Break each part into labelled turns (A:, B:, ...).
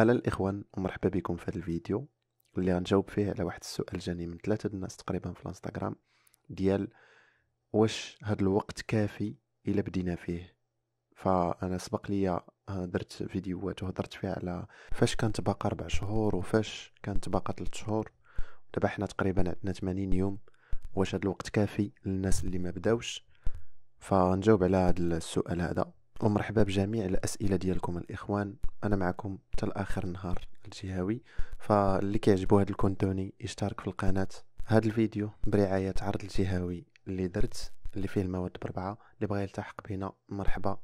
A: ألا الإخوان ومرحبا بكم في هذا الفيديو اللي غنجاوب فيه على واحد السؤال جاني من ثلاثة الناس تقريبا في الانستغرام ديال واش هاد الوقت كافي إلا بدينا فيه فأنا سبق لي آه، درت فيديوهات وهضرت فيها على فاش كانت باقا ربع شهور وفاش كانت باقا ثلاث شهور دابا حنا تقريبا عندنا 80 يوم واش هاد الوقت كافي للناس اللي ما بداوش فغنجاوب على هاد السؤال هذا ومرحبا بجميع الأسئلة ديالكم الإخوان انا معكم حتى لاخر النهار الجهوي فاللي كيعجبو هاد الكونتوني يشترك في القناه هاد الفيديو برعايه عرض الجهوي اللي درت اللي فيه المواد بربعه اللي بغى يلتحق بينا مرحبا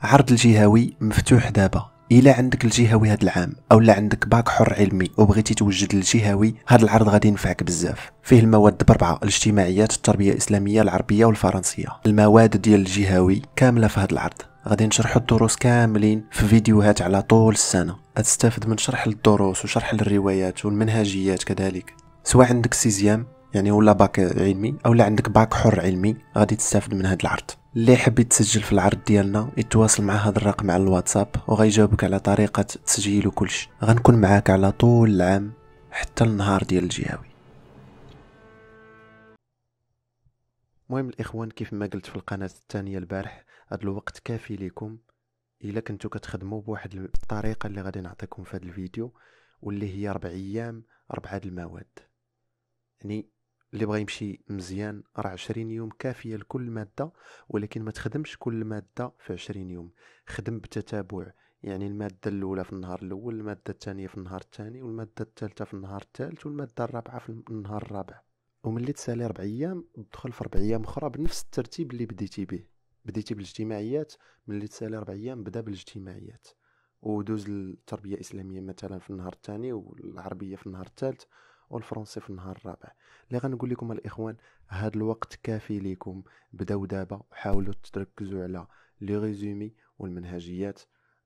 A: عرض الجهوي مفتوح دابا الا عندك الجهوي هاد العام اولا عندك باك حر علمي وبغيتي توجد الجهوي هاد العرض غادي ينفعك بزاف فيه المواد بربعه الاجتماعيات التربيه الاسلاميه العربيه والفرنسيه المواد ديال الجهوي كامله في هاد العرض غادي نشرحوا الدروس كاملين في فيديوهات على طول السنه غتستافد من شرح الدروس وشرح الروايات والمنهجيات كذلك سواء عندك سيزيام يعني ولا باك علمي اولا عندك باك حر علمي غادي تستافد من هذا العرض اللي يحب يتسجل في العرض ديالنا يتواصل مع هذا الرقم على الواتساب وغيجاوبك على طريقه تسجيل وكلشي غنكون معاك على طول العام حتى النهار ديال الجهوي المهم الاخوان كيف ما قلت في القناه الثانيه البارح هذا الوقت كافي لكم الا كنتو كتخدموا بواحد الطريقه اللي غادي نعطيكم في هذا الفيديو واللي هي ربع ايام ربعه المواد يعني اللي بغى يمشي مزيان راه 20 يوم كافيه لكل ماده ولكن ما تخدمش كل ماده في 20 يوم خدم بتتابع يعني الماده الاولى في النهار الاول الماده الثانيه في النهار الثاني والماده الثالثه في النهار الثالث والماده الرابعه في النهار الرابع وملي تسالي ربع ايام دخل في ربع ايام اخرى بنفس الترتيب اللي بديتي به بديتي بالاجتماعيات ملي تسالي ربع ايام بدا بالاجتماعيات ودوز التربيه الاسلاميه مثلا في النهار الثاني والعربيه في النهار الثالث والفرنسي في النهار الرابع اللي غنقول لكم الاخوان هذا الوقت كافي لكم بداو دابا وحاولوا تركزوا على لي ريزومي والمنهجيات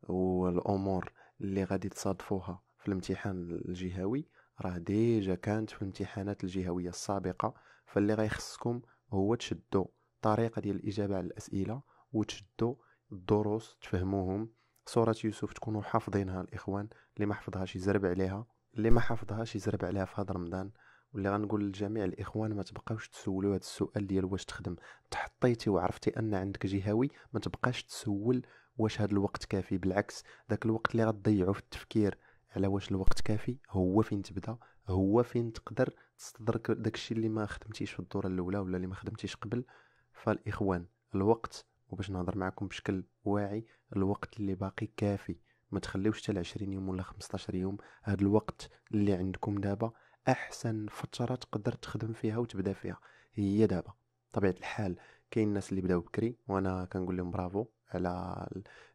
A: والامور اللي غادي تصادفوها في الامتحان الجهوي راه ديجا كانت في الامتحانات الجهويه السابقه فاللي غيخصكم هو تشدوا طريقة ديال الاجابه على الاسئله وتشدوا الدروس تفهموهم سوره يوسف تكونوا حافظينها الاخوان اللي ما حفظهاش يزرب عليها اللي ما حفظهاش يزرب عليها في هذا رمضان واللي غنقول لجميع الاخوان ما تبقاوش تسولوا هذا السؤال ديال واش تخدم تحطيتي وعرفتي ان عندك جهوي ما تبقاش تسول واش هذا الوقت كافي بالعكس ذاك الوقت اللي غتضيعو في التفكير على واش الوقت كافي هو فين تبدا هو فين تقدر تستدرك داكشي اللي ما خدمتيش في الدوره الاولى ولا اللي ما خدمتيش قبل فالاخوان الوقت وباش نهضر معكم بشكل واعي الوقت اللي باقي كافي ما تخليوش حتى 20 يوم ولا 15 يوم هذا الوقت اللي عندكم دابا احسن فتره تقدر تخدم فيها وتبدا فيها هي دابا طبيعه الحال كاين الناس اللي بداو بكري وانا كنقول لهم برافو على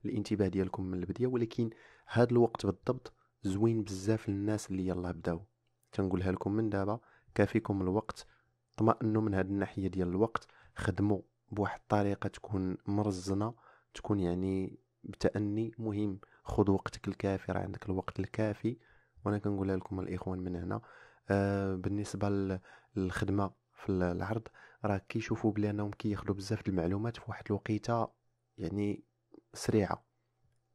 A: الانتباه ديالكم من البدايه ولكن هذا الوقت بالضبط زوين بزاف للناس اللي يلاه بداو تنقولها لكم من دابا كافيكم الوقت طمأنوا من هاد الناحيه ديال الوقت خدموا بواحد الطريقه تكون مرزنه تكون يعني بتأني مهم خذ وقتك الكافي راه عندك الوقت الكافي وانا كنقولها لكم الاخوان من هنا آه بالنسبه للخدمه في العرض راه كيشوفوا بلي انهم كياخذوا بزاف د المعلومات في واحد الوقيته يعني سريعه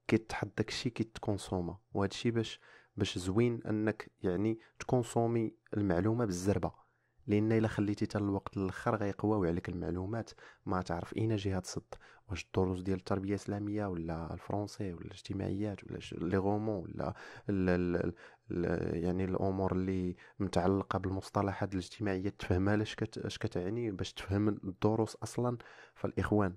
A: كيتحط داكشي كيتكونسوما وهادشي باش باش زوين انك يعني تكونسومي المعلومه بالزربه لان الا خليتي حتى الوقت الاخر غيقواو عليك المعلومات ما تعرف اين جهه تصد واش الدروس ديال التربيه الاسلاميه ولا الفرونسي ولا الاجتماعيات ولا لي غومون ولا الـ الـ الـ يعني الامور اللي متعلقه بالمصطلحات الاجتماعيه تفهمها اش كت كتعني باش تفهم الدروس اصلا فالاخوان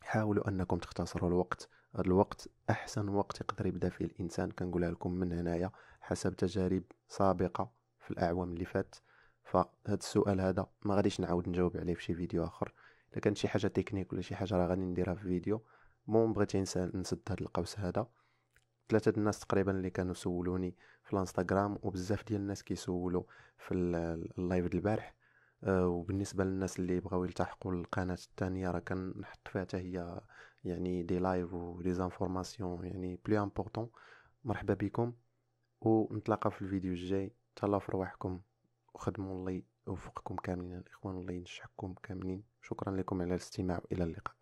A: حاولوا انكم تختصروا الوقت هذا الوقت احسن وقت يقدر يبدا فيه الانسان كنقولها لكم من هنايا حسب تجارب سابقه في الاعوام اللي فات فهاد السؤال هذا ما غاديش نعاود نجاوب عليه في شي فيديو اخر الا كان شي حاجه تكنيك ولا شي حاجه راه غادي نديرها في فيديو بون بغيت نسد هاد القوس هذا ثلاثه الناس تقريبا اللي كانوا سولوني في الانستغرام وبزاف ديال الناس كيسولوا في اللايف ديال البارح آه، وبالنسبه للناس اللي بغاو يلتحقوا للقناه الثانيه راه كنحط فيها حتى هي يعني دي لايف ودي زانفورماسيون يعني بلو امبورطون مرحبا بكم ونتلاقى في الفيديو الجاي تهلاو في رواحكم وخدموا الله يوفقكم كاملين الاخوان الله ينجحكم كاملين شكرا لكم على الاستماع والى اللقاء